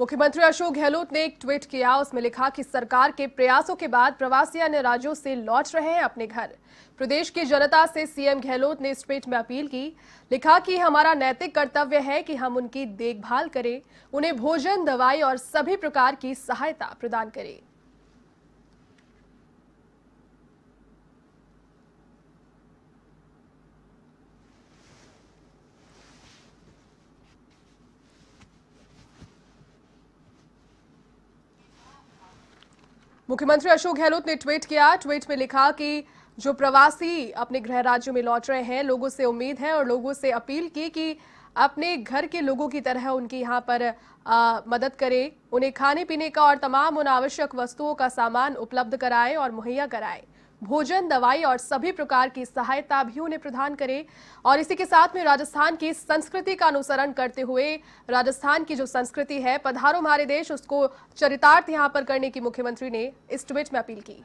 मुख्यमंत्री अशोक गहलोत ने एक ट्वीट किया उसमें लिखा कि सरकार के प्रयासों के बाद प्रवासी अन्य राज्यों से लौट रहे हैं अपने घर प्रदेश की जनता से सीएम गहलोत ने इस ट्वीट में अपील की लिखा कि हमारा नैतिक कर्तव्य है कि हम उनकी देखभाल करें उन्हें भोजन दवाई और सभी प्रकार की सहायता प्रदान करें मुख्यमंत्री अशोक गहलोत ने ट्वीट किया ट्वीट में लिखा कि जो प्रवासी अपने गृह राज्यों में लौट रहे हैं लोगों से उम्मीद है और लोगों से अपील की कि अपने घर के लोगों की तरह उनकी यहाँ पर आ, मदद करें उन्हें खाने पीने का और तमाम उन आवश्यक वस्तुओं का सामान उपलब्ध कराएं और मुहैया कराएं भोजन दवाई और सभी प्रकार की सहायता भी उन्हें प्रदान करे और इसी के साथ में राजस्थान की संस्कृति का अनुसरण करते हुए राजस्थान की जो संस्कृति है पधारो हमारे देश उसको चरितार्थ यहाँ पर करने की मुख्यमंत्री ने इस ट्वीट में अपील की